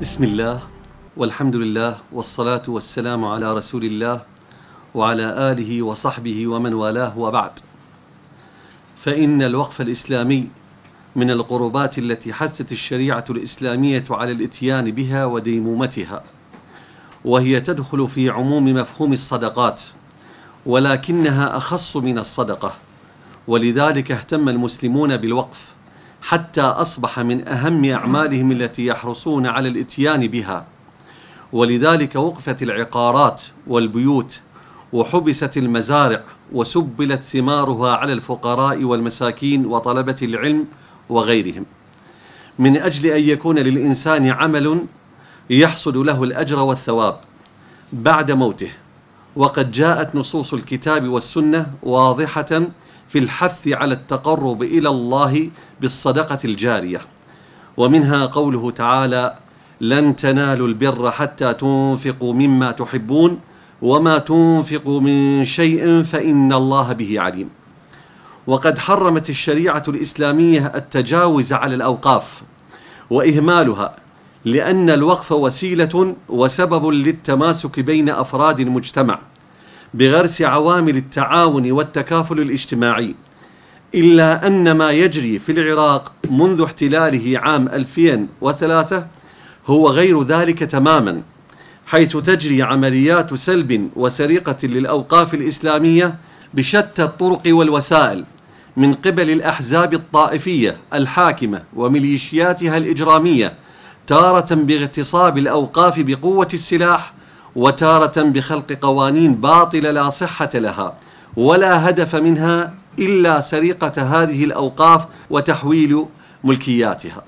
بسم الله والحمد لله والصلاة والسلام على رسول الله وعلى آله وصحبه ومن والاه وبعد فإن الوقف الإسلامي من القربات التي حثت الشريعة الإسلامية على الإتيان بها وديمومتها وهي تدخل في عموم مفهوم الصدقات ولكنها أخص من الصدقة ولذلك اهتم المسلمون بالوقف حتى أصبح من أهم أعمالهم التي يحرصون على الإتيان بها ولذلك وقفت العقارات والبيوت وحبست المزارع وسبلت ثمارها على الفقراء والمساكين وطلبة العلم وغيرهم من أجل أن يكون للإنسان عمل يحصد له الأجر والثواب بعد موته وقد جاءت نصوص الكتاب والسنة واضحة في الحث على التقرب إلى الله بالصدقة الجارية ومنها قوله تعالى لن تنالوا البر حتى تنفقوا مما تحبون وما تنفقوا من شيء فإن الله به عليم وقد حرمت الشريعة الإسلامية التجاوز على الأوقاف وإهمالها لأن الوقف وسيلة وسبب للتماسك بين أفراد المجتمع بغرس عوامل التعاون والتكافل الاجتماعي إلا أن ما يجري في العراق منذ احتلاله عام 2003 هو غير ذلك تماما حيث تجري عمليات سلب وسرقة للأوقاف الإسلامية بشتى الطرق والوسائل من قبل الأحزاب الطائفية الحاكمة وميليشياتها الإجرامية تارة باغتصاب الأوقاف بقوة السلاح وتارة بخلق قوانين باطلة لا صحة لها ولا هدف منها إلا سرقة هذه الأوقاف وتحويل ملكياتها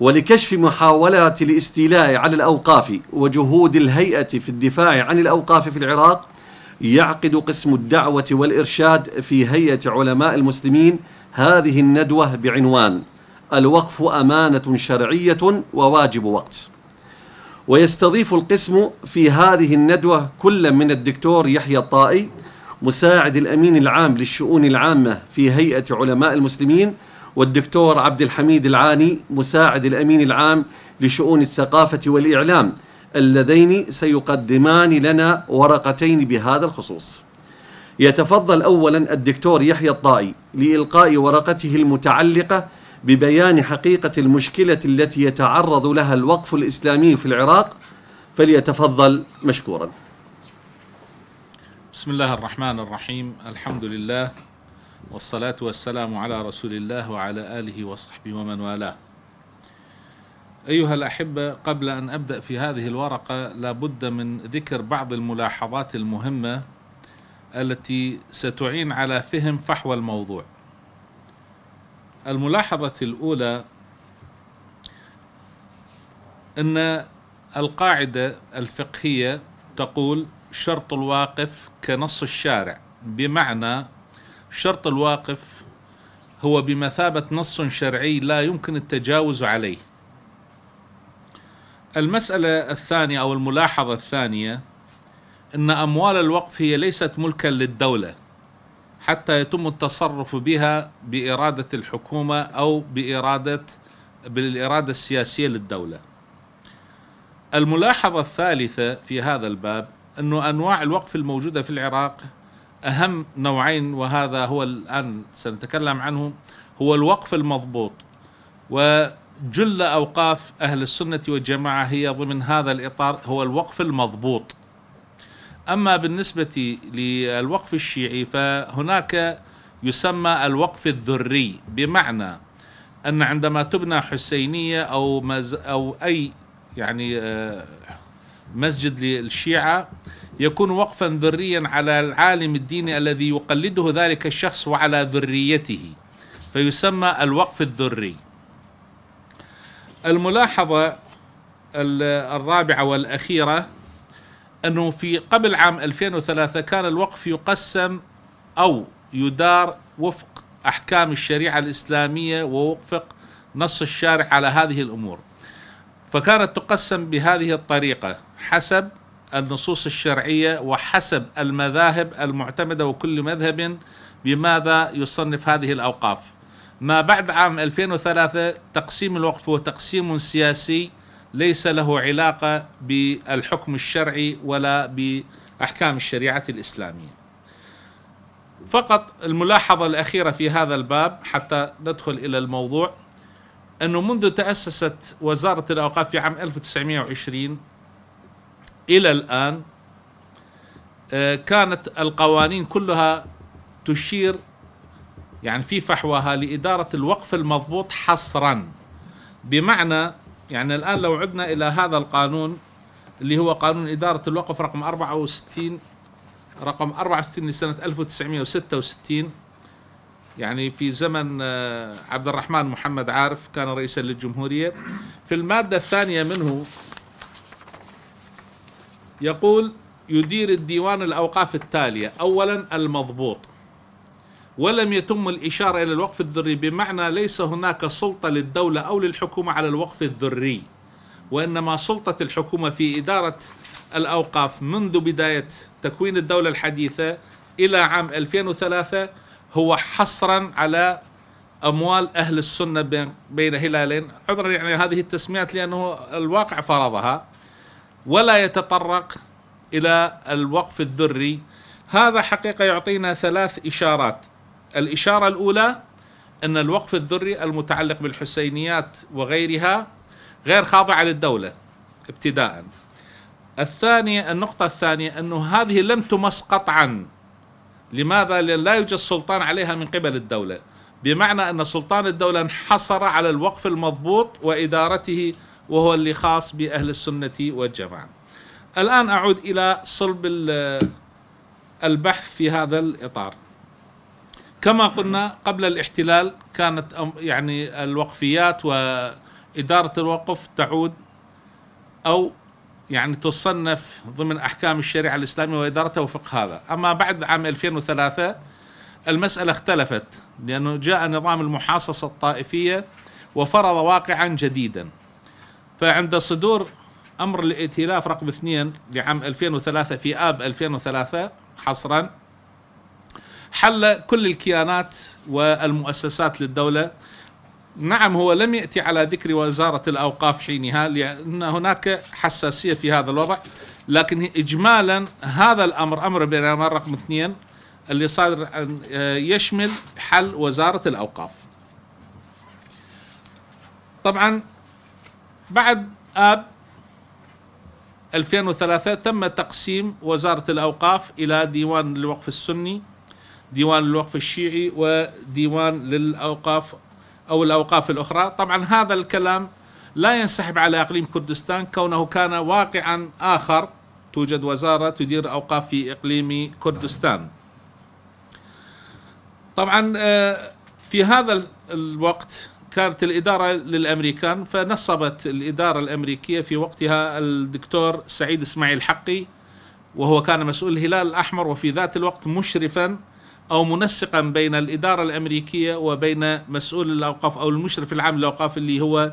ولكشف محاولات الاستيلاء على الأوقاف وجهود الهيئة في الدفاع عن الأوقاف في العراق يعقد قسم الدعوة والإرشاد في هيئة علماء المسلمين هذه الندوة بعنوان الوقف أمانة شرعية وواجب وقت ويستضيف القسم في هذه الندوة كل من الدكتور يحيى الطائي مساعد الأمين العام للشؤون العامة في هيئة علماء المسلمين والدكتور عبد الحميد العاني مساعد الأمين العام لشؤون الثقافة والإعلام اللذين سيقدمان لنا ورقتين بهذا الخصوص يتفضل أولا الدكتور يحيى الطائي لإلقاء ورقته المتعلقة ببيان حقيقة المشكلة التي يتعرض لها الوقف الإسلامي في العراق فليتفضل مشكورا بسم الله الرحمن الرحيم الحمد لله والصلاة والسلام على رسول الله وعلى آله وصحبه ومن والاه أيها الأحبة قبل أن أبدأ في هذه الورقة لابد من ذكر بعض الملاحظات المهمة التي ستعين على فهم فحوى الموضوع الملاحظة الأولى أن القاعدة الفقهية تقول شرط الواقف كنص الشارع بمعنى شرط الواقف هو بمثابة نص شرعي لا يمكن التجاوز عليه المسألة الثانية أو الملاحظة الثانية أن أموال الوقف هي ليست ملكا للدولة حتى يتم التصرف بها بإرادة الحكومة أو بإرادة بالإرادة السياسية للدولة الملاحظة الثالثة في هذا الباب أن أنواع الوقف الموجودة في العراق أهم نوعين وهذا هو الآن سنتكلم عنه هو الوقف المضبوط وجل أوقاف أهل السنة والجماعة هي ضمن هذا الإطار هو الوقف المضبوط أما بالنسبة للوقف الشيعي فهناك يسمى الوقف الذري بمعنى أن عندما تبنى حسينية أو مز أو أي يعني آه، مسجد للشيعة يكون وقفا ذريا على العالم الديني الذي يقلده ذلك الشخص وعلى ذريته فيسمى الوقف الذري الملاحظة الرابعة والأخيرة انه في قبل عام 2003 كان الوقف يقسم او يدار وفق احكام الشريعه الاسلاميه ووفق نص الشارع على هذه الامور. فكانت تقسم بهذه الطريقه حسب النصوص الشرعيه وحسب المذاهب المعتمده وكل مذهب بماذا يصنف هذه الاوقاف. ما بعد عام 2003 تقسيم الوقف هو تقسيم سياسي ليس له علاقه بالحكم الشرعي ولا باحكام الشريعه الاسلاميه. فقط الملاحظه الاخيره في هذا الباب حتى ندخل الى الموضوع انه منذ تاسست وزاره الاوقاف في عام 1920 الى الان آه، كانت القوانين كلها تشير يعني في فحواها لاداره الوقف المضبوط حصرا بمعنى يعني الآن لو عدنا إلى هذا القانون اللي هو قانون إدارة الوقف رقم 64 رقم 64 لسنة 1966 يعني في زمن آه، عبد الرحمن محمد عارف كان رئيسا للجمهورية في المادة الثانية منه يقول يدير الديوان الأوقاف التالية أولا المضبوط ولم يتم الإشارة إلى الوقف الذري بمعنى ليس هناك سلطة للدولة أو للحكومة على الوقف الذري وإنما سلطة الحكومة في إدارة الأوقاف منذ بداية تكوين الدولة الحديثة إلى عام 2003 هو حصرا على أموال أهل السنة بين, هلالين عذرا يعني هذه التسميات لأنه الواقع فرضها ولا يتطرق إلى الوقف الذري هذا حقيقة يعطينا ثلاث إشارات الإشارة الأولى أن الوقف الذري المتعلق بالحسينيات وغيرها غير خاضعة للدولة ابتداء الثانية النقطة الثانية أنه هذه لم تمس قطعا لماذا؟ لأن لا يوجد سلطان عليها من قبل الدولة بمعنى أن سلطان الدولة انحصر على الوقف المضبوط وإدارته وهو اللي خاص بأهل السنة والجماعة الآن أعود إلى صلب البحث في هذا الإطار كما قلنا قبل الاحتلال كانت يعني الوقفيات وإدارة الوقف تعود أو يعني تصنف ضمن أحكام الشريعة الإسلامية وإدارتها وفق هذا أما بعد عام 2003 المسألة اختلفت لأنه جاء نظام المحاصصة الطائفية وفرض واقعا جديدا فعند صدور أمر الائتلاف رقم اثنين لعام 2003 في آب 2003 حصرا حل كل الكيانات والمؤسسات للدولة نعم هو لم يأتي على ذكر وزارة الأوقاف حينها لأن هناك حساسية في هذا الوضع لكن إجمالا هذا الأمر أمر الأمر رقم اثنين اللي صادر آه، يشمل حل وزارة الأوقاف طبعا بعد آب 2003 تم تقسيم وزارة الأوقاف إلى ديوان الوقف السني ديوان الوقف الشيعي وديوان للأوقاف أو الأوقاف الأخرى طبعا هذا الكلام لا ينسحب على إقليم كردستان كونه كان واقعا آخر توجد وزارة تدير أوقاف في إقليم كردستان طبعا آه، في هذا الوقت كانت الإدارة للأمريكان فنصبت الإدارة الأمريكية في وقتها الدكتور سعيد إسماعيل حقي وهو كان مسؤول الهلال الأحمر وفي ذات الوقت مشرفا أو منسقا بين الإدارة الأمريكية وبين مسؤول الأوقاف أو المشرف العام للأوقاف اللي هو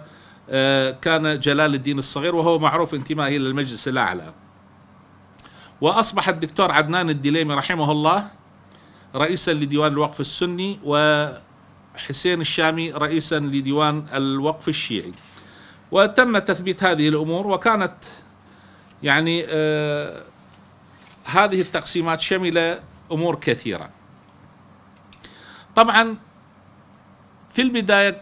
آه، كان جلال الدين الصغير وهو معروف انتمائه إلى المجلس الأعلى وأصبح الدكتور عدنان الدليمي رحمه الله رئيسا لديوان الوقف السني وحسين الشامي رئيسا لديوان الوقف الشيعي وتم تثبيت هذه الأمور وكانت يعني آه هذه التقسيمات شمل أمور كثيرة طبعا في البداية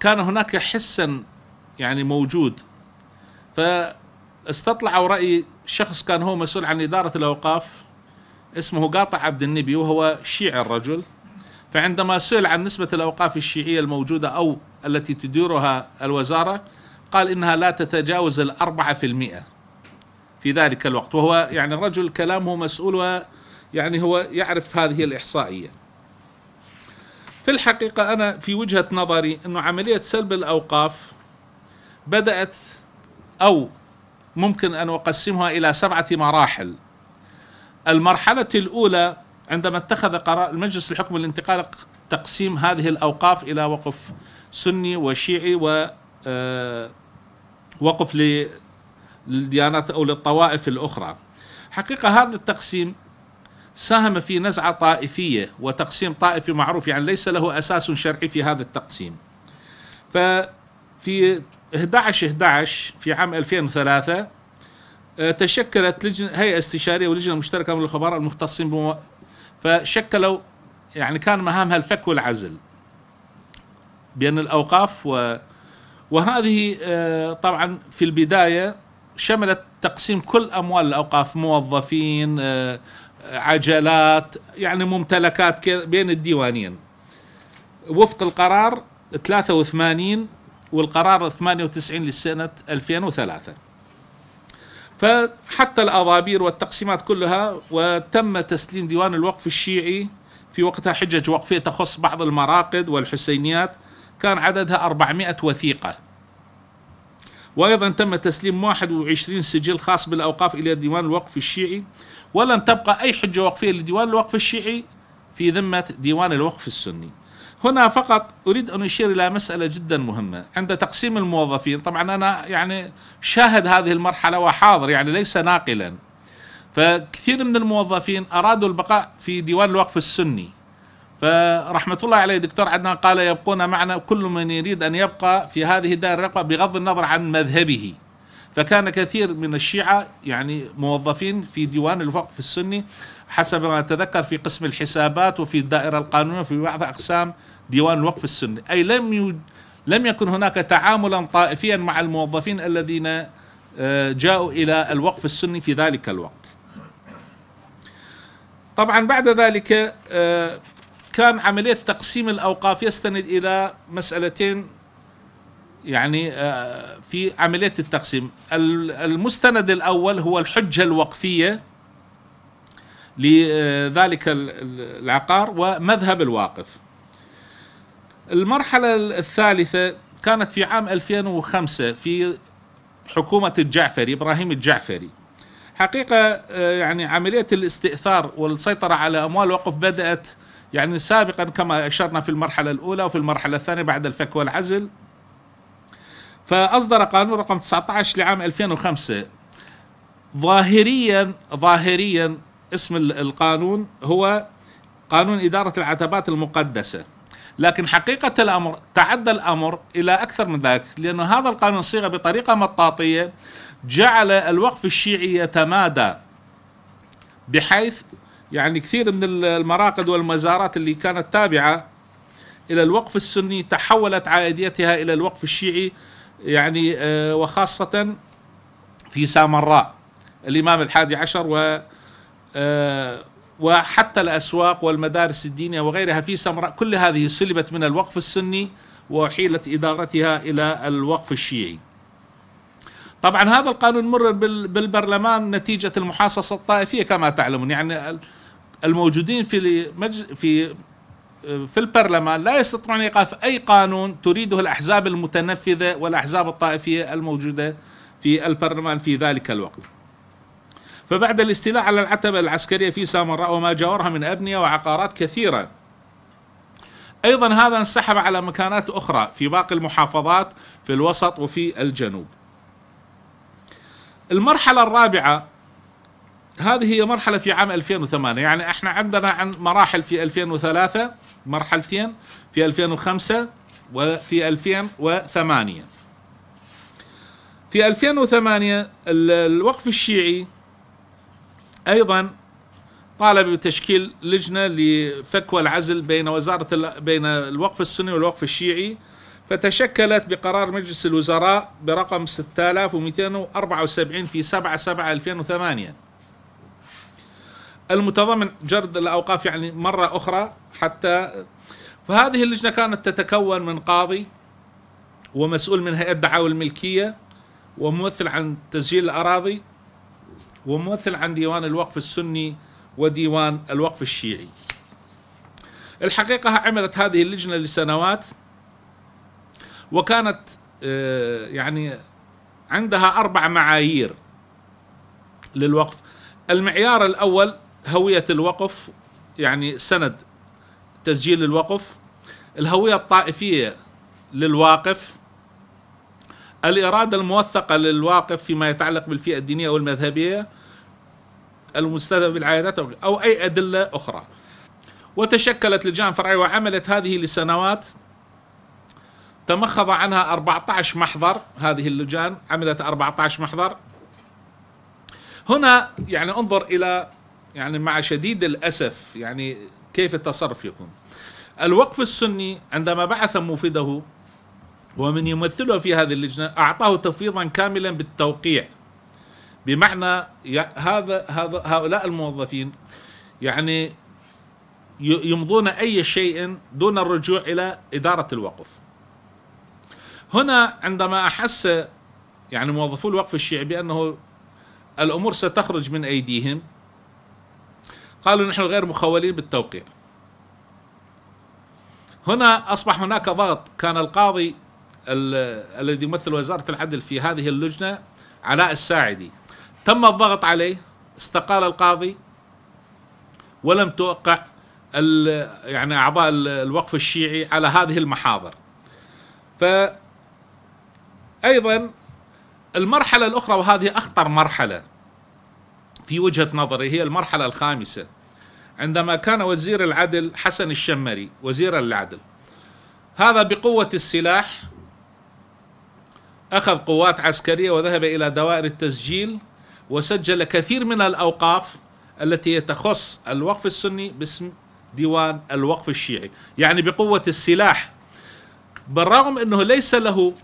كان هناك حسا يعني موجود فاستطلعوا رأي شخص كان هو مسؤول عن إدارة الأوقاف اسمه قاطع عبد النبي وهو شيعي الرجل فعندما سئل عن نسبة الأوقاف الشيعية الموجودة أو التي تديرها الوزارة قال إنها لا تتجاوز الأربعة في المئة في ذلك الوقت وهو يعني الرجل كلامه مسؤول ويعني هو يعرف هذه الإحصائية في الحقيقة أنا في وجهة نظري أنه عملية سلب الأوقاف بدأت أو ممكن أن أقسمها إلى سبعة مراحل المرحلة الأولى عندما اتخذ قرار المجلس الحكم الانتقال تقسيم هذه الأوقاف إلى وقف سني وشيعي ووقف آه، للديانات أو للطوائف الأخرى حقيقة هذا التقسيم ساهم في نزعة طائفية وتقسيم طائفي معروف يعني ليس له أساس شرعي في هذا التقسيم ففي 11 11 في عام 2003 آه، تشكلت لجنة هيئة استشارية ولجنة مشتركة من الخبراء المختصين بمو... فشكلوا يعني كان مهامها الفك والعزل بين الأوقاف و... وهذه آه، طبعا في البداية شملت تقسيم كل أموال الأوقاف موظفين آه، عجلات يعني ممتلكات بين الديوانين وفق القرار 83 والقرار 98 للسنة 2003 فحتى الأضابير والتقسيمات كلها وتم تسليم ديوان الوقف الشيعي في وقتها حجج وقفية تخص بعض المراقد والحسينيات كان عددها 400 وثيقة وأيضا تم تسليم 21 سجل خاص بالأوقاف إلى ديوان الوقف الشيعي ولن تبقى أي حجة وقفية لديوان الوقف الشيعي في ذمة ديوان الوقف السني هنا فقط أريد أن أشير إلى مسألة جدا مهمة عند تقسيم الموظفين طبعا أنا يعني شاهد هذه المرحلة وحاضر يعني ليس ناقلا فكثير من الموظفين أرادوا البقاء في ديوان الوقف السني فرحمة الله عليه دكتور عدنان قال يبقون معنا كل من يريد أن يبقى في هذه الدائرة بغض النظر عن مذهبه فكان كثير من الشيعة يعني موظفين في ديوان الوقف السني حسب ما أتذكر في قسم الحسابات وفي الدائرة القانونية وفي بعض أقسام ديوان الوقف السني أي لم يوجد لم يكن هناك تعاملا طائفيا مع الموظفين الذين آه، جاءوا إلى الوقف السني في ذلك الوقت طبعا بعد ذلك آه، كان عملية تقسيم الأوقاف يستند إلى مسألتين يعني آه، في عملية التقسيم المستند الأول هو الحجة الوقفية لذلك العقار ومذهب الواقف المرحلة الثالثة كانت في عام 2005 في حكومة الجعفري إبراهيم الجعفري حقيقة آه، يعني عملية الاستئثار والسيطرة على أموال الوقف بدأت يعني سابقا كما أشرنا في المرحلة الأولى وفي المرحلة الثانية بعد الفك والعزل فأصدر قانون رقم 19 لعام 2005 ظاهريا ظاهريا اسم القانون هو قانون إدارة العتبات المقدسة لكن حقيقة الأمر تعدى الأمر إلى أكثر من ذلك لأن هذا القانون صيغة بطريقة مطاطية جعل الوقف الشيعي يتمادى بحيث يعني كثير من المراقد والمزارات اللي كانت تابعة إلى الوقف السني تحولت عائديتها إلى الوقف الشيعي يعني آه، وخاصة في سامراء الإمام الحادي عشر و آه، وحتى الأسواق والمدارس الدينية وغيرها في سامراء كل هذه سلبت من الوقف السني وحيلت إدارتها إلى الوقف الشيعي طبعا هذا القانون مر بالبرلمان نتيجة المحاصصة الطائفية كما تعلمون يعني الموجودين في في في البرلمان لا يستطيعون ايقاف اي قانون تريده الاحزاب المتنفذه والاحزاب الطائفيه الموجوده في البرلمان في ذلك الوقت. فبعد الاستيلاء على العتبه العسكريه في سامراء وما جاورها من ابنيه وعقارات كثيره. ايضا هذا انسحب على مكانات اخرى في باقي المحافظات في الوسط وفي الجنوب. المرحله الرابعه هذه هي مرحلة في عام 2008 يعني احنا عندنا عن مراحل في 2003 مرحلتين في 2005 وفي 2008 في 2008 الوقف الشيعي ايضا طالب بتشكيل لجنه لفك والعزل بين وزاره بين الوقف السني والوقف الشيعي فتشكلت بقرار مجلس الوزراء برقم 6274 في 7 7 2008 المتضمن جرد الاوقاف يعني مره اخرى حتى فهذه اللجنه كانت تتكون من قاضي ومسؤول من هيئه دعاوى الملكيه وممثل عن تسجيل الاراضي وممثل عن ديوان الوقف السني وديوان الوقف الشيعي. الحقيقه عملت هذه اللجنه لسنوات وكانت آه، يعني عندها اربع معايير للوقف المعيار الاول هويه الوقف يعني سند تسجيل الوقف الهوية الطائفية للواقف الإرادة الموثقة للواقف فيما يتعلق بالفئة الدينية أو المذهبية المستهدفة بالعيادات أو أي أدلة أخرى وتشكلت لجان فرعية وعملت هذه لسنوات تمخض عنها 14 محضر هذه اللجان عملت 14 محضر هنا يعني انظر إلى يعني مع شديد الأسف يعني كيف التصرف يكون الوقف السني عندما بعث موفده ومن يمثله في هذه اللجنة أعطاه تفويضا كاملا بالتوقيع بمعنى هذا هذا هؤلاء الموظفين يعني يمضون أي شيء دون الرجوع إلى إدارة الوقف هنا عندما أحس يعني موظفو الوقف الشيعي بأنه الأمور ستخرج من أيديهم قالوا نحن غير مخولين بالتوقيع هنا أصبح هناك ضغط كان القاضي الذي يمثل وزارة العدل في هذه اللجنة علاء الساعدي تم الضغط عليه استقال القاضي ولم توقع يعني أعضاء الوقف الشيعي على هذه المحاضر فأيضا المرحلة الأخرى وهذه أخطر مرحلة في وجهة نظري هي المرحلة الخامسة عندما كان وزير العدل حسن الشمري وزير العدل هذا بقوة السلاح أخذ قوات عسكرية وذهب إلى دوائر التسجيل وسجل كثير من الأوقاف التي تخص الوقف السني باسم ديوان الوقف الشيعي يعني بقوة السلاح بالرغم أنه ليس له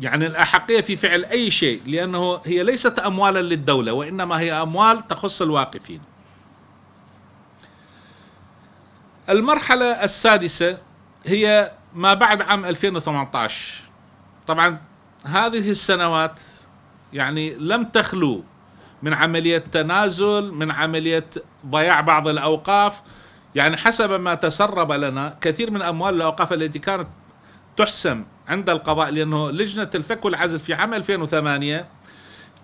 يعني الأحقية في فعل أي شيء لأنه هي ليست أموالا للدولة وإنما هي أموال تخص الواقفين المرحلة السادسة هي ما بعد عام 2018 طبعا هذه السنوات يعني لم تخلو من عملية تنازل من عملية ضياع بعض الأوقاف يعني حسب ما تسرب لنا كثير من أموال الأوقاف التي كانت تحسم عند القضاء لأنه لجنة الفك والعزل في عام 2008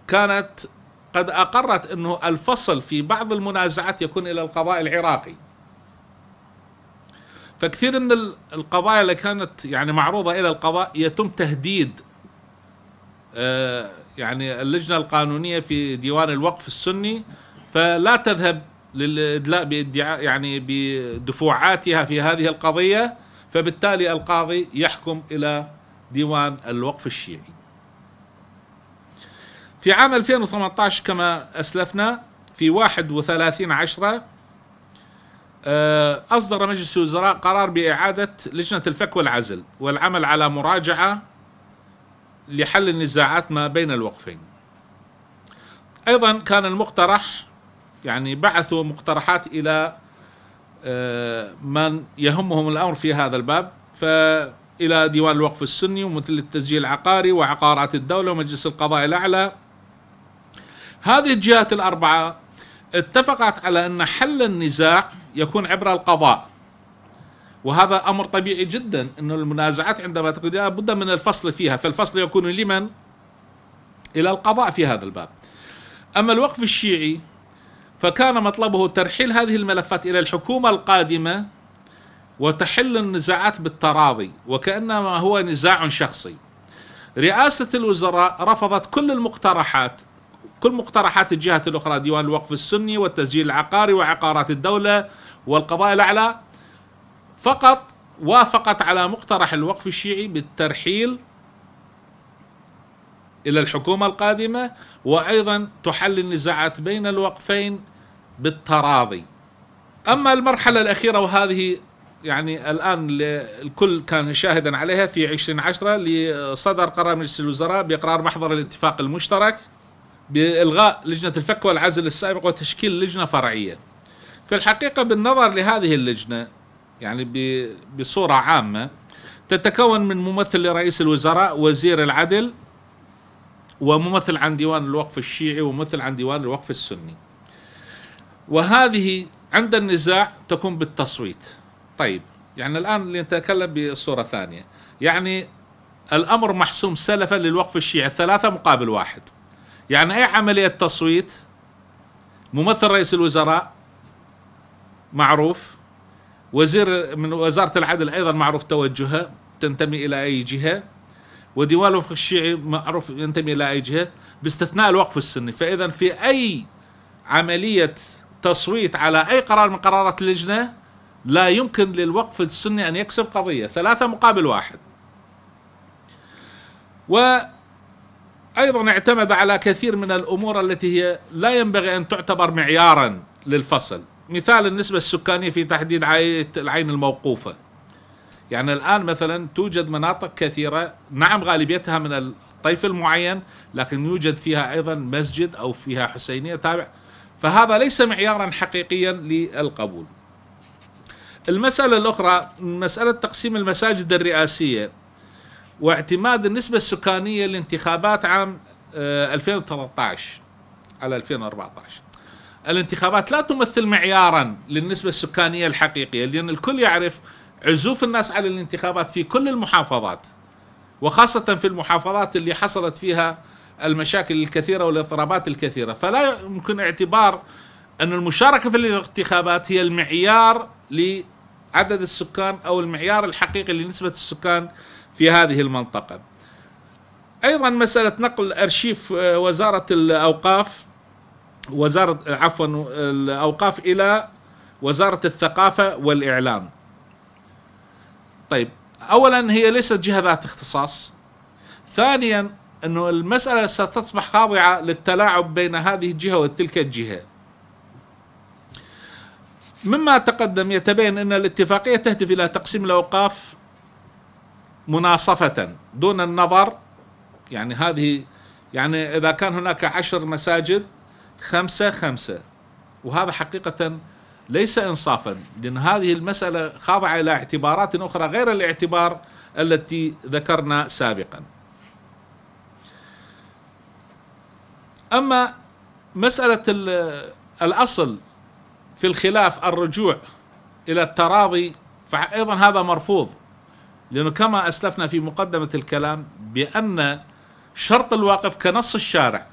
كانت قد أقرت أنه الفصل في بعض المنازعات يكون إلى القضاء العراقي فكثير من القضايا اللي كانت يعني معروضه الى القضاء يتم تهديد آه، يعني اللجنه القانونيه في ديوان الوقف السني فلا تذهب للادلاء بادعاء يعني بدفوعاتها في هذه القضيه فبالتالي القاضي يحكم الى ديوان الوقف الشيعي. في عام 2018 كما اسلفنا في 31 10 آه، أصدر مجلس الوزراء قرار بإعادة لجنة الفك والعزل والعمل على مراجعة لحل النزاعات ما بين الوقفين أيضا كان المقترح يعني بعثوا مقترحات إلى آه، من يهمهم الأمر في هذا الباب فإلى ديوان الوقف السني ومثل التسجيل العقاري وعقارات الدولة ومجلس القضاء الأعلى هذه الجهات الأربعة اتفقت على أن حل النزاع يكون عبر القضاء وهذا امر طبيعي جدا انه المنازعات عندما تكون لابد من الفصل فيها فالفصل يكون لمن الى القضاء في هذا الباب اما الوقف الشيعي فكان مطلبه ترحيل هذه الملفات الى الحكومه القادمه وتحل النزاعات بالتراضي وكانما هو نزاع شخصي رئاسه الوزراء رفضت كل المقترحات كل مقترحات الجهات الاخرى ديوان الوقف السني والتسجيل العقاري وعقارات الدوله والقضاء الأعلى فقط وافقت على مقترح الوقف الشيعي بالترحيل إلى الحكومة القادمة وأيضا تحل النزاعات بين الوقفين بالتراضي أما المرحلة الأخيرة وهذه يعني الآن الكل كان شاهدا عليها في 2010 اللي صدر قرار مجلس الوزراء بإقرار محضر الاتفاق المشترك بإلغاء لجنة الفك والعزل السابق وتشكيل لجنة فرعية في الحقيقة بالنظر لهذه اللجنة يعني بصورة عامة تتكون من ممثل لرئيس الوزراء وزير العدل وممثل عن ديوان الوقف الشيعي وممثل عن ديوان الوقف السني وهذه عند النزاع تكون بالتصويت طيب يعني الآن نتكلم بصورة ثانية يعني الأمر محسوم سلفا للوقف الشيعي ثلاثة مقابل واحد يعني أي عملية تصويت ممثل رئيس الوزراء معروف وزير من وزارة العدل أيضا معروف توجهها تنتمي إلى أي جهة وديوان الوفق الشيعي معروف ينتمي إلى أي جهة باستثناء الوقف السني فإذا في أي عملية تصويت على أي قرار من قرارات اللجنة لا يمكن للوقف السني أن يكسب قضية ثلاثة مقابل واحد و أيضا اعتمد على كثير من الأمور التي هي لا ينبغي أن تعتبر معيارا للفصل مثال النسبة السكانية في تحديد العين الموقوفة يعني الآن مثلا توجد مناطق كثيرة نعم غالبيتها من الطيف المعين لكن يوجد فيها أيضا مسجد أو فيها حسينية تابع فهذا ليس معيارا حقيقيا للقبول المسألة الأخرى مسألة تقسيم المساجد الرئاسية واعتماد النسبة السكانية لانتخابات عام 2013 آه، على 2014 الانتخابات لا تمثل معيارا للنسبة السكانية الحقيقية لأن الكل يعرف عزوف الناس على الانتخابات في كل المحافظات وخاصة في المحافظات اللي حصلت فيها المشاكل الكثيرة والاضطرابات الكثيرة فلا يمكن اعتبار أن المشاركة في الانتخابات هي المعيار لعدد السكان أو المعيار الحقيقي لنسبة السكان في هذه المنطقة أيضا مسألة نقل أرشيف آه، وزارة الأوقاف وزارة عفوا الأوقاف إلى وزارة الثقافة والإعلام طيب أولا هي ليست جهة ذات اختصاص ثانيا أنه المسألة ستصبح خاضعة للتلاعب بين هذه الجهة وتلك الجهة مما تقدم يتبين أن الاتفاقية تهدف إلى تقسيم الأوقاف مناصفة دون النظر يعني هذه يعني إذا كان هناك عشر مساجد خمسة خمسة وهذا حقيقة ليس إنصافا لأن هذه المسألة خاضعة إلى اعتبارات أخرى غير الاعتبار التي ذكرنا سابقا أما مسألة الأصل في الخلاف الرجوع إلى التراضي فأيضا هذا مرفوض لأنه كما أسلفنا في مقدمة الكلام بأن شرط الواقف كنص الشارع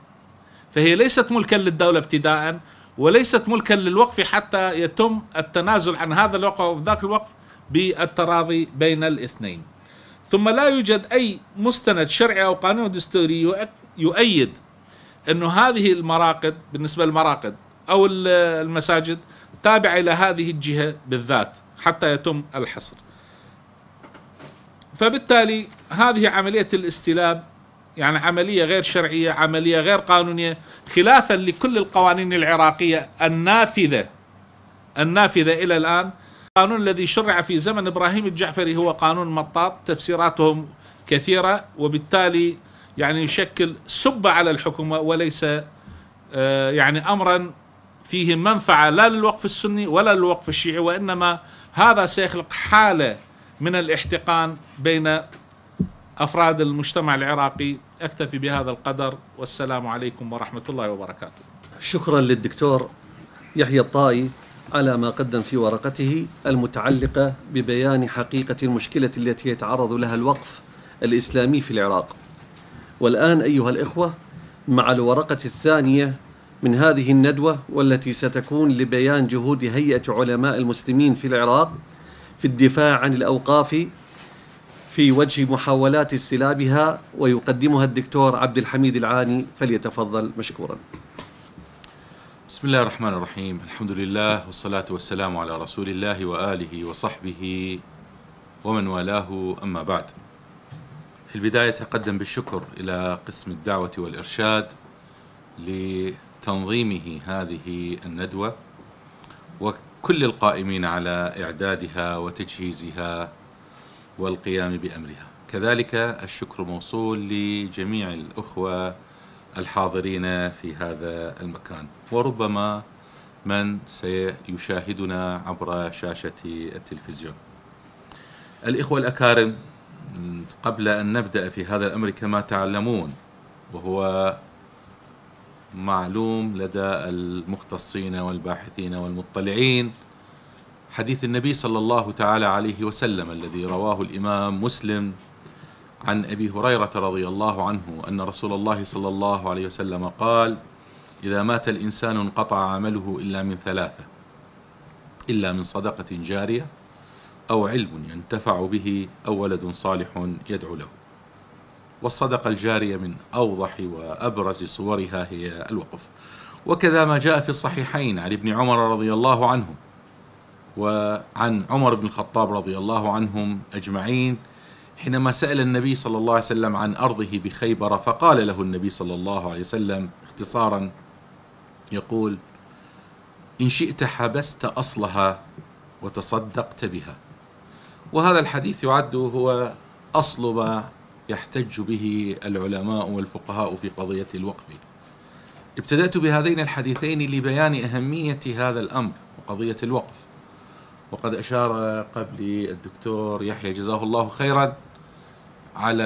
فهي ليست ملكا للدولة ابتداء وليست ملكا للوقف حتى يتم التنازل عن هذا الوقف أو ذاك الوقف بالتراضي بين الاثنين ثم لا يوجد أي مستند شرعي أو قانون دستوري يؤيد أنه هذه المراقد بالنسبة للمراقد أو المساجد تابعة إلى هذه الجهة بالذات حتى يتم الحصر فبالتالي هذه عملية الاستلاب يعني عملية غير شرعية عملية غير قانونية خلافا لكل القوانين العراقية النافذة النافذة إلى الآن القانون الذي شرع في زمن إبراهيم الجعفري هو قانون مطاط تفسيراتهم كثيرة وبالتالي يعني يشكل سبة على الحكومة وليس آه، يعني أمرا فيه منفعة لا للوقف السني ولا للوقف الشيعي وإنما هذا سيخلق حالة من الاحتقان بين افراد المجتمع العراقي اكتفي بهذا القدر والسلام عليكم ورحمه الله وبركاته. شكرا للدكتور يحيى الطائي على ما قدم في ورقته المتعلقه ببيان حقيقه المشكله التي يتعرض لها الوقف الاسلامي في العراق. والان ايها الاخوه مع الورقه الثانيه من هذه الندوه والتي ستكون لبيان جهود هيئه علماء المسلمين في العراق في الدفاع عن الاوقاف في وجه محاولات استلابها ويقدمها الدكتور عبد الحميد العاني فليتفضل مشكورا بسم الله الرحمن الرحيم الحمد لله والصلاة والسلام على رسول الله وآله وصحبه ومن والاه أما بعد في البداية أقدم بالشكر إلى قسم الدعوة والإرشاد لتنظيمه هذه الندوة وكل القائمين على إعدادها وتجهيزها والقيام بأمرها كذلك الشكر موصول لجميع الأخوة الحاضرين في هذا المكان وربما من سيشاهدنا عبر شاشة التلفزيون الإخوة الأكارم قبل أن نبدأ في هذا الأمر كما تعلمون وهو معلوم لدى المختصين والباحثين والمطلعين حديث النبي صلى الله تعالى عليه وسلم الذي رواه الإمام مسلم عن أبي هريرة رضي الله عنه أن رسول الله صلى الله عليه وسلم قال إذا مات الإنسان انقطع عمله إلا من ثلاثة إلا من صدقة جارية أو علم ينتفع به أو ولد صالح يدعو له والصدقة الجارية من أوضح وأبرز صورها هي الوقف وكذا ما جاء في الصحيحين عن ابن عمر رضي الله عنه وعن عمر بن الخطاب رضي الله عنهم أجمعين حينما سأل النبي صلى الله عليه وسلم عن أرضه بخيبر فقال له النبي صلى الله عليه وسلم اختصارا يقول إن شئت حبست أصلها وتصدقت بها وهذا الحديث يعد هو أصل ما يحتج به العلماء والفقهاء في قضية الوقف ابتدأت بهذين الحديثين لبيان أهمية هذا الأمر وقضية الوقف وقد أشار قبلي الدكتور يحيى جزاه الله خيرا على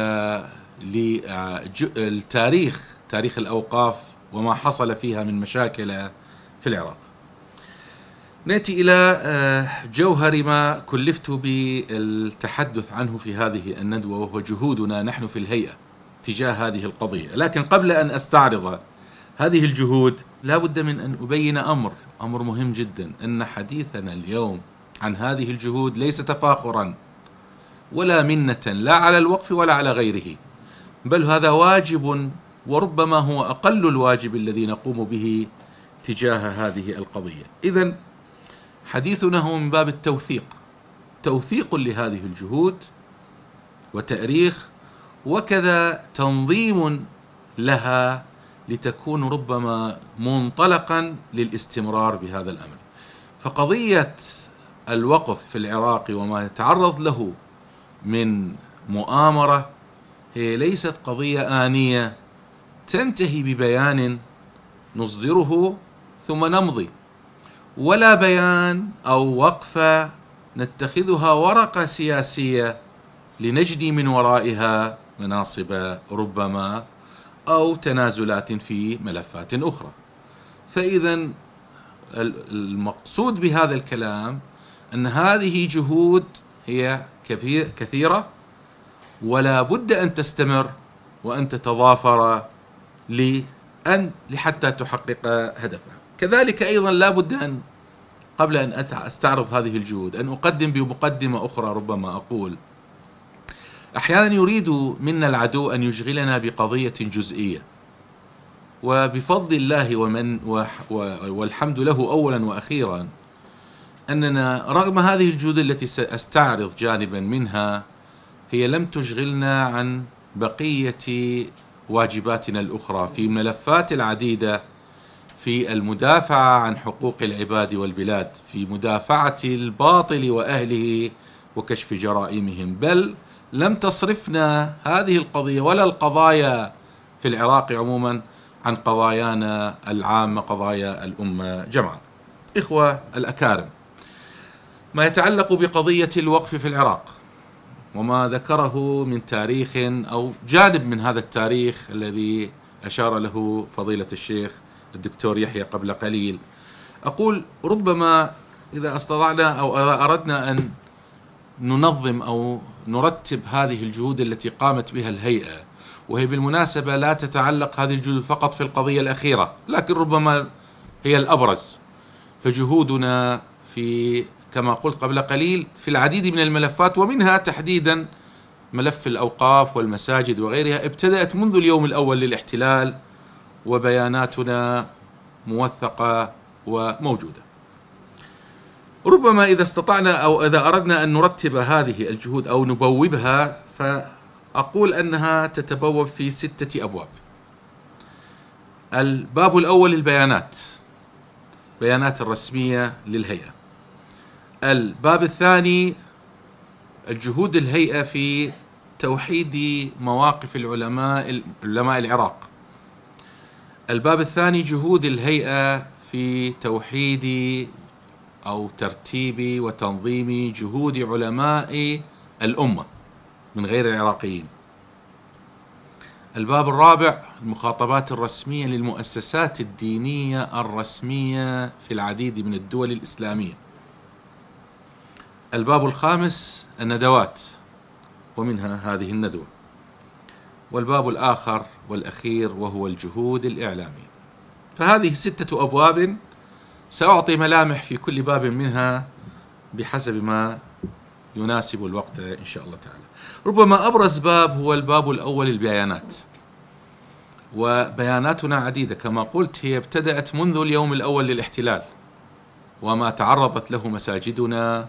التاريخ تاريخ الأوقاف وما حصل فيها من مشاكل في العراق نأتي إلى آه، جوهر ما كلفت بالتحدث عنه في هذه الندوة وهو جهودنا نحن في الهيئة تجاه هذه القضية لكن قبل أن أستعرض هذه الجهود لا بد من أن أبين أمر أمر مهم جدا أن حديثنا اليوم عن هذه الجهود ليس تفاخرا ولا منة لا على الوقف ولا على غيره بل هذا واجب وربما هو أقل الواجب الذي نقوم به تجاه هذه القضية إذا حديثنا هو من باب التوثيق توثيق لهذه الجهود وتأريخ وكذا تنظيم لها لتكون ربما منطلقا للاستمرار بهذا الامر. فقضيه الوقف في العراق وما يتعرض له من مؤامره هي ليست قضيه انيه تنتهي ببيان نصدره ثم نمضي ولا بيان او وقفه نتخذها ورقه سياسيه لنجني من ورائها مناصب ربما او تنازلات في ملفات اخرى فاذا المقصود بهذا الكلام أن هذه جهود هي كثيرة ولا بد أن تستمر وأن تتضافر لأن لحتى تحقق هدفها كذلك أيضا لا بد أن قبل أن أستعرض هذه الجهود أن أقدم بمقدمة أخرى ربما أقول أحيانا يريد منا العدو أن يشغلنا بقضية جزئية وبفضل الله ومن والحمد له أولا وأخيرا أننا رغم هذه الجهود التي سأستعرض جانبا منها هي لم تشغلنا عن بقية واجباتنا الأخرى في ملفات العديدة في المدافعة عن حقوق العباد والبلاد في مدافعة الباطل وأهله وكشف جرائمهم بل لم تصرفنا هذه القضية ولا القضايا في العراق عموما عن قضايانا العامة قضايا الأمة جمعاً إخوة الأكارم ما يتعلق بقضية الوقف في العراق وما ذكره من تاريخ أو جانب من هذا التاريخ الذي أشار له فضيلة الشيخ الدكتور يحيى قبل قليل أقول ربما إذا استطعنا أو أردنا أن ننظم أو نرتب هذه الجهود التي قامت بها الهيئة وهي بالمناسبة لا تتعلق هذه الجهود فقط في القضية الأخيرة لكن ربما هي الأبرز فجهودنا في كما قلت قبل قليل في العديد من الملفات ومنها تحديدا ملف الأوقاف والمساجد وغيرها ابتدأت منذ اليوم الأول للاحتلال وبياناتنا موثقة وموجودة ربما إذا استطعنا أو إذا أردنا أن نرتب هذه الجهود أو نبوبها فأقول أنها تتبوب في ستة أبواب الباب الأول البيانات بيانات الرسمية للهيئة الباب الثاني جهود الهيئة في توحيد مواقف العلماء علماء العراق الباب الثاني جهود الهيئة في توحيد أو ترتيب وتنظيم جهود علماء الأمة من غير العراقيين الباب الرابع المخاطبات الرسمية للمؤسسات الدينية الرسمية في العديد من الدول الإسلامية الباب الخامس الندوات ومنها هذه الندوة والباب الآخر والأخير وهو الجهود الإعلامية فهذه ستة أبواب سأعطي ملامح في كل باب منها بحسب ما يناسب الوقت إن شاء الله تعالى ربما أبرز باب هو الباب الأول البيانات وبياناتنا عديدة كما قلت هي ابتدأت منذ اليوم الأول للاحتلال وما تعرضت له مساجدنا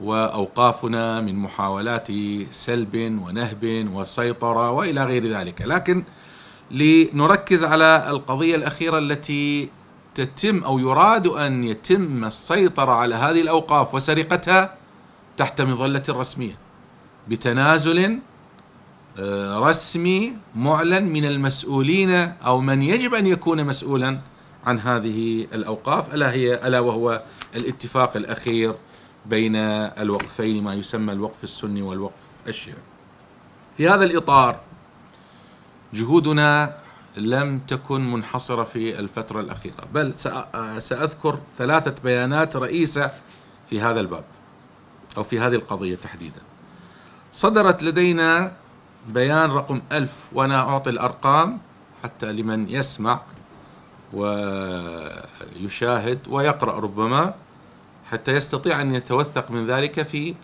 واوقافنا من محاولات سلب ونهب وسيطره والى غير ذلك، لكن لنركز على القضيه الاخيره التي تتم او يراد ان يتم السيطره على هذه الاوقاف وسرقتها تحت مظله رسميه بتنازل آه، رسمي معلن من المسؤولين او من يجب ان يكون مسؤولا عن هذه الاوقاف الا هي الا وهو الاتفاق الاخير بين الوقفين ما يسمى الوقف السني والوقف الشيعي في هذا الإطار جهودنا لم تكن منحصرة في الفترة الأخيرة بل سأذكر ثلاثة بيانات رئيسة في هذا الباب أو في هذه القضية تحديدا صدرت لدينا بيان رقم ألف وأنا أعطي الأرقام حتى لمن يسمع ويشاهد ويقرأ ربما حتى يستطيع أن يتوثق من ذلك في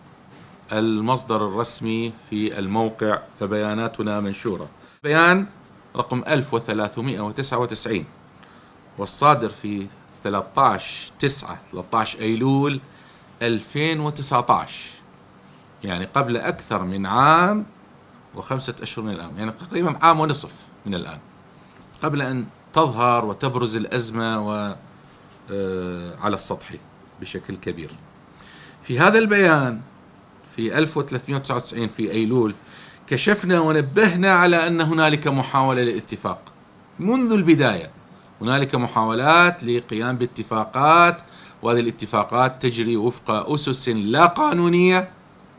المصدر الرسمي في الموقع فبياناتنا منشورة بيان رقم 1399 والصادر في 13 9 13 أيلول 2019 يعني قبل أكثر من عام وخمسة أشهر من الآن يعني تقريبا عام ونصف من الآن قبل أن تظهر وتبرز الأزمة و آه، على السطح بشكل كبير في هذا البيان في 1399 في أيلول كشفنا ونبهنا على أن هنالك محاولة للاتفاق منذ البداية هنالك محاولات لقيام باتفاقات وهذه الاتفاقات تجري وفق أسس لا قانونية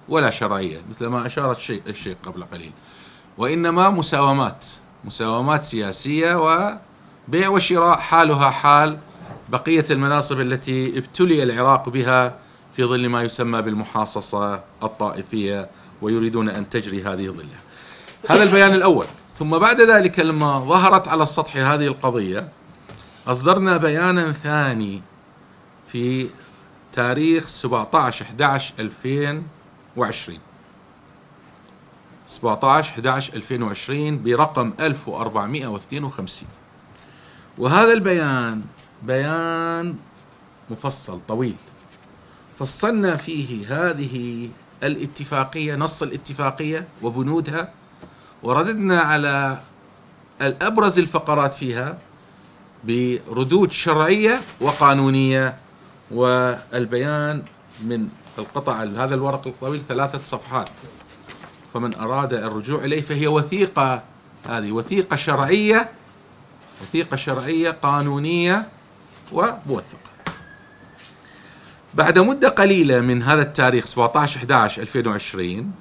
ولا شرعية مثل ما أشار الشيخ قبل قليل وإنما مساومات مساومات سياسية وبيع وشراء حالها حال بقية المناصب التي ابتلي العراق بها في ظل ما يسمى بالمحاصصة الطائفية ويريدون أن تجري هذه ظلها هذا البيان الأول ثم بعد ذلك لما ظهرت على السطح هذه القضية أصدرنا بيانا ثاني في تاريخ 17 11 2020 17 11 2020 برقم 1452 وهذا البيان بيان مفصل طويل فصلنا فيه هذه الاتفاقية نص الاتفاقية وبنودها ورددنا على الأبرز الفقرات فيها بردود شرعية وقانونية والبيان من القطع هذا الورق الطويل ثلاثة صفحات فمن أراد الرجوع إليه فهي وثيقة هذه وثيقة شرعية وثيقة شرعية قانونية وموثقة بعد مدة قليلة من هذا التاريخ 17 11 2020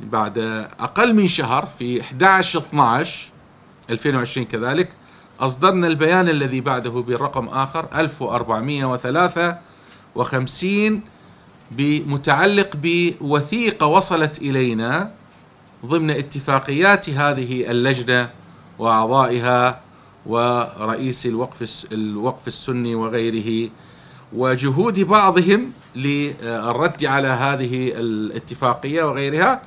بعد أقل من شهر في 11 12 2020 كذلك أصدرنا البيان الذي بعده برقم آخر 1453 بمتعلق بوثيقة وصلت إلينا ضمن اتفاقيات هذه اللجنة وأعضائها ورئيس الوقف الوقف السني وغيره وجهود بعضهم للرد على هذه الاتفاقيه وغيرها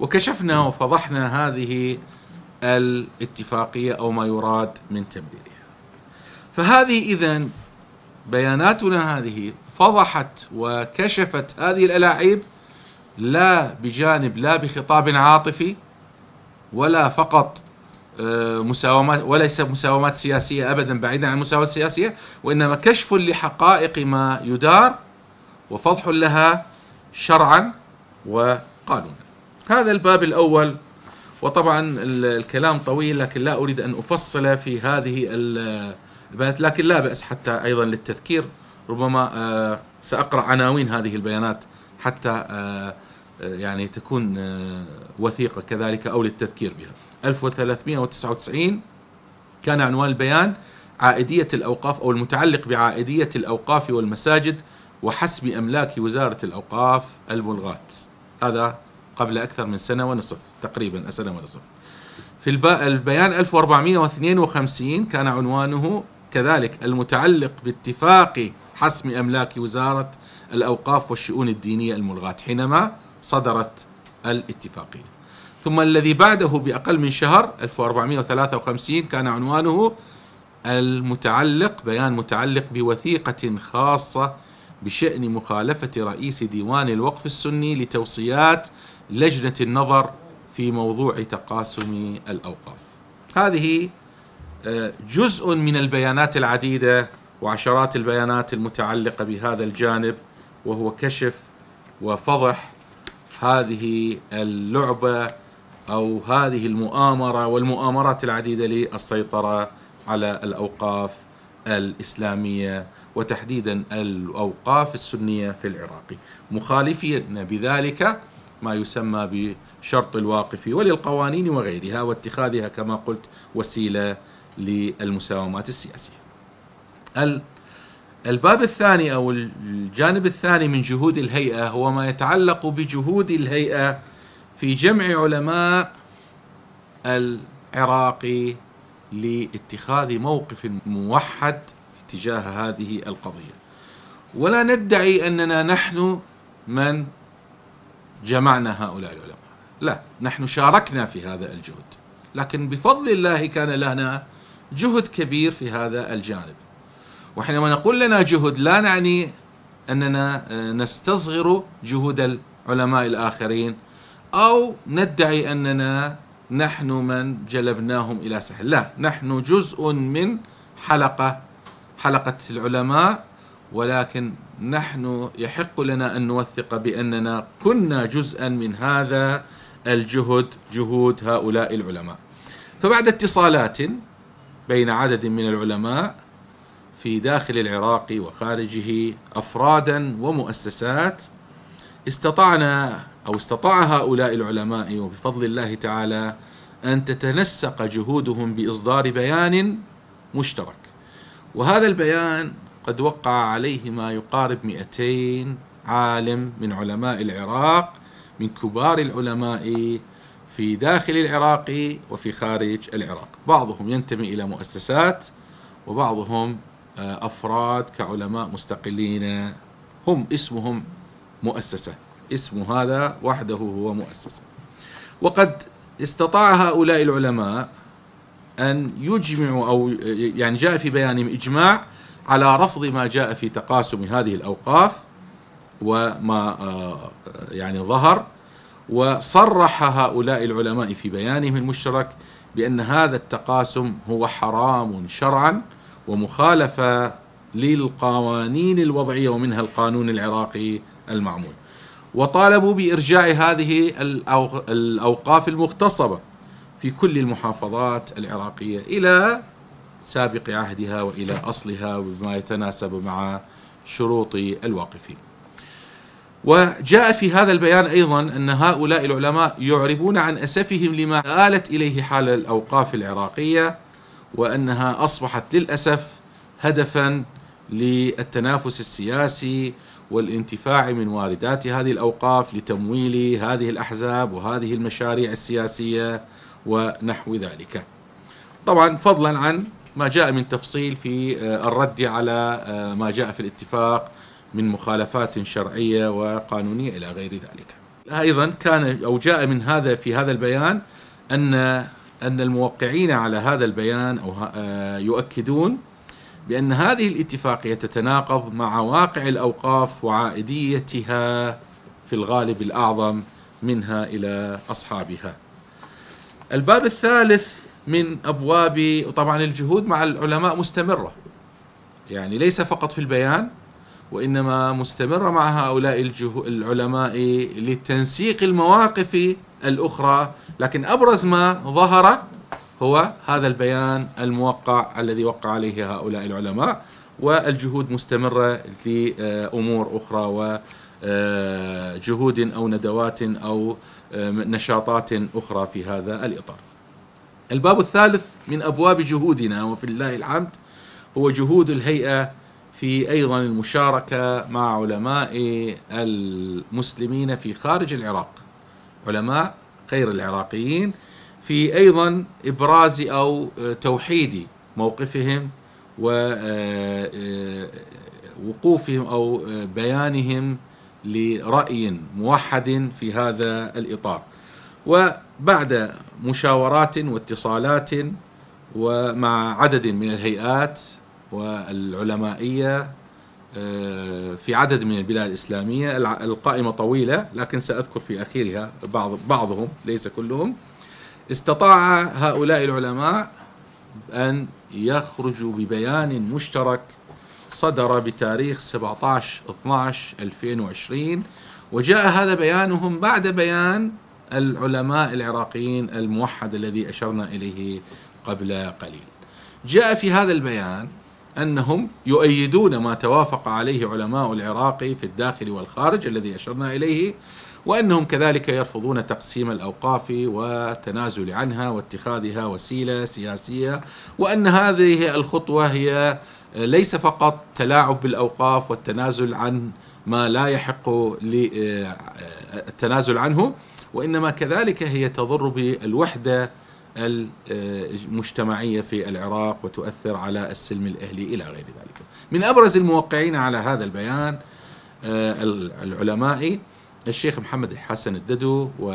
وكشفنا وفضحنا هذه الاتفاقيه او ما يراد من تمريرها. فهذه اذا بياناتنا هذه فضحت وكشفت هذه الالاعيب لا بجانب لا بخطاب عاطفي ولا فقط آه، مساومات وليس مساومات سياسية أبدا بعيدا عن المساومات السياسية وإنما كشف لحقائق ما يدار وفضح لها شرعا وقانونا هذا الباب الأول وطبعا الكلام طويل لكن لا أريد أن أفصل في هذه البيانات لكن لا بأس حتى أيضا للتذكير ربما آه، سأقرأ عناوين هذه البيانات حتى آه، آه، يعني تكون آه، وثيقة كذلك أو للتذكير بها 1399 كان عنوان البيان عائدية الأوقاف أو المتعلق بعائدية الأوقاف والمساجد وحسب أملاك وزارة الأوقاف البلغات هذا قبل أكثر من سنة ونصف تقريبا سنة ونصف في البيان 1452 كان عنوانه كذلك المتعلق باتفاق حسم أملاك وزارة الأوقاف والشؤون الدينية الملغات حينما صدرت الاتفاقية ثم الذي بعده بأقل من شهر 1453 كان عنوانه المتعلق بيان متعلق بوثيقة خاصة بشأن مخالفة رئيس ديوان الوقف السني لتوصيات لجنة النظر في موضوع تقاسم الأوقاف هذه آه، جزء من البيانات العديدة وعشرات البيانات المتعلقة بهذا الجانب وهو كشف وفضح هذه اللعبه او هذه المؤامره والمؤامرات العديده للسيطره على الاوقاف الاسلاميه وتحديدا الاوقاف السنيه في العراق مخالفين بذلك ما يسمى بشرط الواقف وللقوانين وغيرها واتخاذها كما قلت وسيله للمساومات السياسيه. الباب الثاني او الجانب الثاني من جهود الهيئه هو ما يتعلق بجهود الهيئه في جمع علماء العراق لاتخاذ موقف موحد تجاه هذه القضيه. ولا ندعي اننا نحن من جمعنا هؤلاء العلماء، لا، نحن شاركنا في هذا الجهد، لكن بفضل الله كان لنا جهد كبير في هذا الجانب. وحينما نقول لنا جهد لا نعني أننا آه، نستصغر جهود العلماء الآخرين أو ندعي أننا نحن من جلبناهم إلى سحر، لا نحن جزء من حلقة حلقة العلماء ولكن نحن يحق لنا أن نوثق بأننا كنا جزءا من هذا الجهد جهود هؤلاء العلماء فبعد اتصالات بين عدد من العلماء في داخل العراق وخارجه افرادا ومؤسسات استطعنا او استطاع هؤلاء العلماء وبفضل الله تعالى ان تتنسق جهودهم باصدار بيان مشترك وهذا البيان قد وقع عليه ما يقارب 200 عالم من علماء العراق من كبار العلماء في داخل العراق وفي خارج العراق بعضهم ينتمي الى مؤسسات وبعضهم آه، افراد كعلماء مستقلين هم اسمهم مؤسسه اسم هذا وحده هو مؤسسه وقد استطاع هؤلاء العلماء ان يجمعوا او يعني جاء في بيانهم اجماع على رفض ما جاء في تقاسم هذه الاوقاف وما آه، يعني ظهر وصرح هؤلاء العلماء في بيانهم المشترك بان هذا التقاسم هو حرام شرعا ومخالفه للقوانين الوضعيه ومنها القانون العراقي المعمول. وطالبوا بارجاع هذه الاوقاف المغتصبه في كل المحافظات العراقيه الى سابق عهدها والى اصلها وبما يتناسب مع شروط الواقفين. وجاء في هذا البيان ايضا ان هؤلاء العلماء يعربون عن اسفهم لما آلت اليه حال الاوقاف العراقيه وأنها أصبحت للأسف هدفا للتنافس السياسي والانتفاع من واردات هذه الأوقاف لتمويل هذه الأحزاب وهذه المشاريع السياسية ونحو ذلك طبعا فضلا عن ما جاء من تفصيل في آه، الرد على آه، ما جاء في الاتفاق من مخالفات شرعيه وقانونيه الى غير ذلك. ايضا كان او جاء من هذا في هذا البيان ان أن الموقعين على هذا البيان أو آه، يؤكدون بأن هذه الاتفاقية تتناقض مع واقع الأوقاف وعائديتها في الغالب الأعظم منها إلى أصحابها الباب الثالث من أبواب وطبعا الجهود مع العلماء مستمرة يعني ليس فقط في البيان وإنما مستمرة مع هؤلاء العلماء للتنسيق المواقف الأخرى لكن أبرز ما ظهر هو هذا البيان الموقع الذي وقع عليه هؤلاء العلماء والجهود مستمرة لأمور أخرى وجهود آه، أو ندوات أو آه، نشاطات أخرى في هذا الإطار الباب الثالث من أبواب جهودنا وفي الله الحمد هو جهود الهيئة في أيضا المشاركة مع علماء المسلمين في خارج العراق علماء غير العراقيين في ايضا ابراز او توحيد موقفهم ووقوفهم آه، آه، او آه، بيانهم لراي موحد في هذا الاطار. وبعد مشاورات واتصالات ومع عدد من الهيئات والعلمائيه آه، في عدد من البلاد الإسلامية القائمة طويلة لكن سأذكر في أخيرها بعض بعضهم ليس كلهم استطاع هؤلاء العلماء أن يخرجوا ببيان مشترك صدر بتاريخ 17 12 2020 وجاء هذا بيانهم بعد بيان العلماء العراقيين الموحد الذي أشرنا إليه قبل قليل جاء في هذا البيان أنهم يؤيدون ما توافق عليه علماء العراق في الداخل والخارج الذي أشرنا إليه وأنهم كذلك يرفضون تقسيم الأوقاف والتنازل عنها واتخاذها وسيلة سياسية وأن هذه الخطوة هي ليس فقط تلاعب بالأوقاف والتنازل عن ما لا يحق آه، التنازل عنه وإنما كذلك هي تضر بالوحدة المجتمعية في العراق وتؤثر على السلم الأهلي إلى غير ذلك من أبرز الموقعين على هذا البيان آه، العلمائي الشيخ محمد حسن الددو و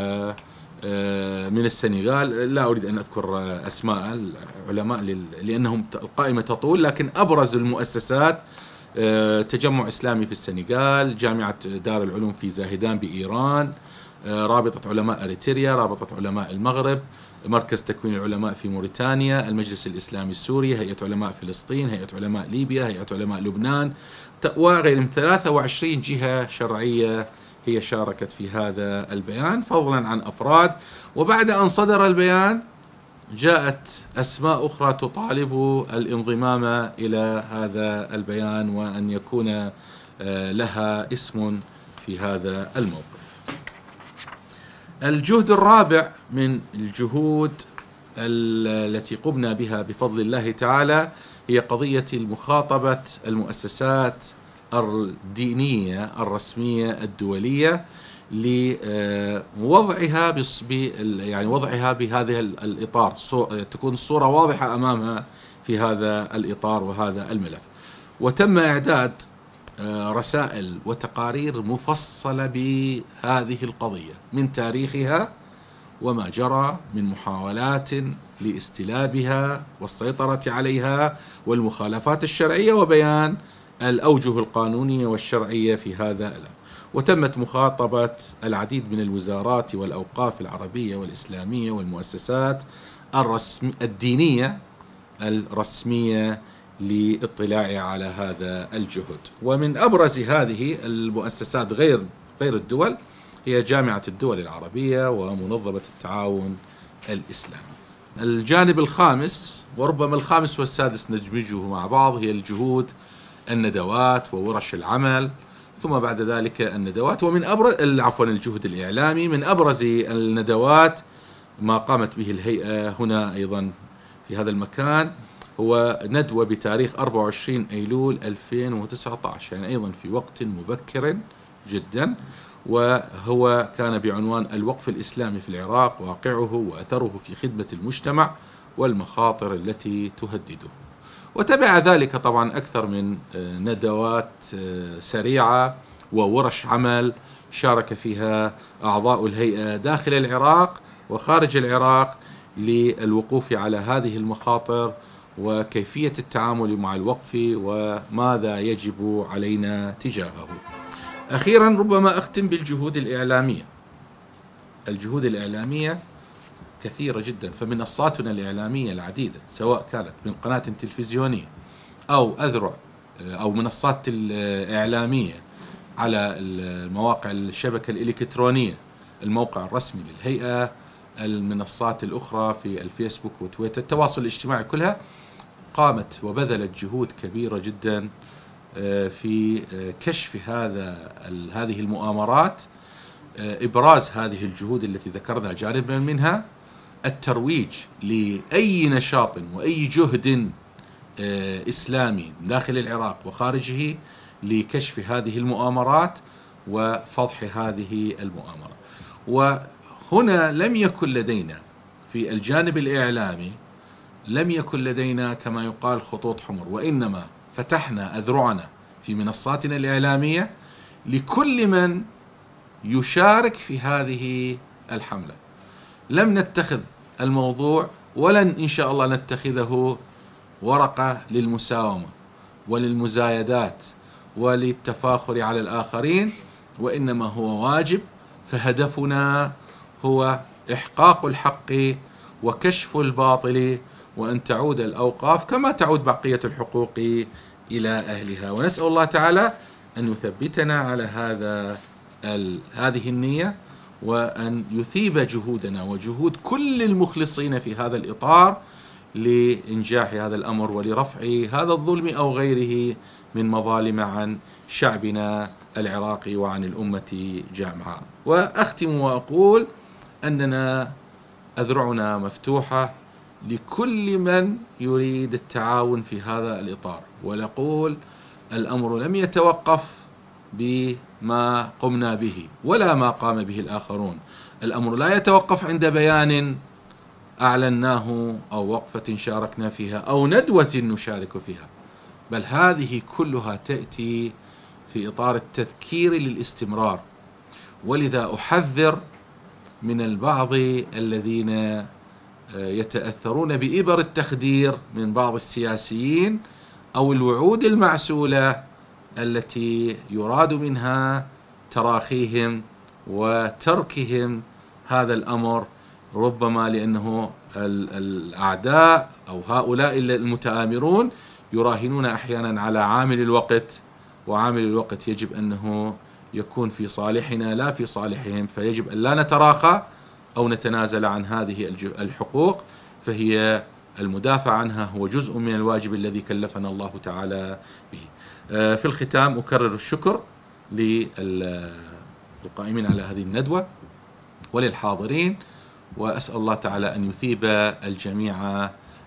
آه، من السنغال لا أريد أن أذكر آه، أسماء العلماء لأنهم القائمة تطول لكن أبرز المؤسسات تجمع إسلامي في السنغال جامعة دار العلوم في زاهدان بإيران رابطة علماء أريتريا رابطة علماء المغرب مركز تكوين العلماء في موريتانيا المجلس الإسلامي السوري هيئة علماء فلسطين هيئة علماء ليبيا هيئة علماء لبنان وغيرهم 23 جهة شرعية هي شاركت في هذا البيان فضلا عن أفراد وبعد أن صدر البيان جاءت أسماء أخرى تطالب الانضمام إلى هذا البيان وأن يكون آه، لها اسم في هذا الموقف الجهد الرابع من الجهود التي قمنا بها بفضل الله تعالى هي قضية المخاطبة المؤسسات الدينية الرسمية الدولية لوضعها يعني وضعها بهذه الإطار تكون الصورة واضحة أمامها في هذا الإطار وهذا الملف وتم إعداد آه، رسائل وتقارير مفصله بهذه القضيه من تاريخها وما جرى من محاولات لاستلابها والسيطره عليها والمخالفات الشرعيه وبيان الاوجه القانونيه والشرعيه في هذا الامر. وتمت مخاطبه العديد من الوزارات والاوقاف العربيه والاسلاميه والمؤسسات الرسم الدينيه الرسميه للاطلاع على هذا الجهد ومن أبرز هذه المؤسسات غير غير الدول هي جامعة الدول العربية ومنظمة التعاون الإسلامي الجانب الخامس وربما الخامس والسادس ندمجه مع بعض هي الجهود الندوات وورش العمل ثم بعد ذلك الندوات ومن ابرز عفوا الجهد الاعلامي من ابرز الندوات ما قامت به الهيئه هنا ايضا في هذا المكان هو ندوة بتاريخ 24 أيلول 2019 يعني أيضا في وقت مبكر جدا وهو كان بعنوان الوقف الإسلامي في العراق واقعه وأثره في خدمة المجتمع والمخاطر التي تهدده وتبع ذلك طبعا أكثر من آه، ندوات آه، سريعة وورش عمل شارك فيها أعضاء الهيئة داخل العراق وخارج العراق للوقوف على هذه المخاطر وكيفية التعامل مع الوقف وماذا يجب علينا تجاهه أخيرا ربما أختم بالجهود الإعلامية الجهود الإعلامية كثيرة جدا فمنصاتنا الإعلامية العديدة سواء كانت من قناة تلفزيونية أو أذرع آه، أو منصات الإعلامية على المواقع الشبكة الإلكترونية الموقع الرسمي للهيئة المنصات الأخرى في الفيسبوك وتويتر التواصل الاجتماعي كلها قامت وبذلت جهود كبيرة جدا آه، في آه، كشف هذا هذه المؤامرات آه، إبراز هذه الجهود التي ذكرنا جانبا منها الترويج لأي نشاط وأي جهد إسلامي داخل العراق وخارجه لكشف هذه المؤامرات وفضح هذه المؤامرة وهنا لم يكن لدينا في الجانب الإعلامي لم يكن لدينا كما يقال خطوط حمر وإنما فتحنا أذرعنا في منصاتنا الإعلامية لكل من يشارك في هذه الحملة لم نتخذ الموضوع ولن إن شاء الله نتخذه ورقة للمساومة وللمزايدات وللتفاخر على الآخرين وإنما هو واجب فهدفنا هو إحقاق الحق وكشف الباطل وأن تعود الأوقاف كما تعود بقية الحقوق إلى أهلها ونسأل الله تعالى أن يثبتنا على هذا هذه النية وأن يثيب جهودنا وجهود كل المخلصين في هذا الإطار لإنجاح هذا الأمر ولرفع هذا الظلم أو غيره من مظالم عن شعبنا العراقي وعن الأمة جامعة وأختم وأقول أننا أذرعنا مفتوحة لكل من يريد التعاون في هذا الإطار ونقول الأمر لم يتوقف بما قمنا به ولا ما قام به الآخرون الأمر لا يتوقف عند بيان أعلناه أو وقفة شاركنا فيها أو ندوة نشارك فيها بل هذه كلها تأتي في إطار التذكير للاستمرار ولذا أحذر من البعض الذين يتاثرون بابر التخدير من بعض السياسيين او الوعود المعسوله التي يراد منها تراخيهم وتركهم هذا الامر ربما لانه الاعداء او هؤلاء المتآمرون يراهنون احيانا على عامل الوقت وعامل الوقت يجب انه يكون في صالحنا لا في صالحهم فيجب ان لا نتراخى أو نتنازل عن هذه الحقوق فهي المدافع عنها هو جزء من الواجب الذي كلفنا الله تعالى به آه، في الختام أكرر الشكر للقائمين على هذه الندوة وللحاضرين وأسأل الله تعالى أن يثيب الجميع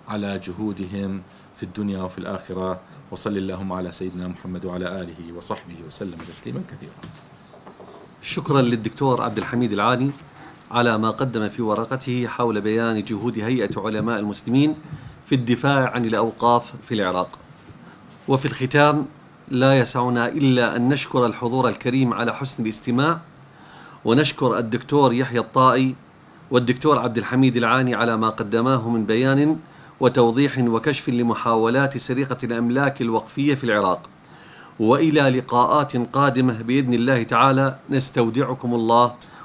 على جهودهم في الدنيا وفي الآخرة وصل اللهم على سيدنا محمد وعلى آله وصحبه وسلم تسليما كثيرا شكرا للدكتور عبد الحميد العالي على ما قدم في ورقته حول بيان جهود هيئة علماء المسلمين في الدفاع عن الأوقاف في العراق وفي الختام لا يسعنا إلا أن نشكر الحضور الكريم على حسن الاستماع ونشكر الدكتور يحيى الطائي والدكتور عبد الحميد العاني على ما قدماه من بيان وتوضيح وكشف لمحاولات سرقة الأملاك الوقفية في العراق وإلى لقاءات قادمة بإذن الله تعالى نستودعكم الله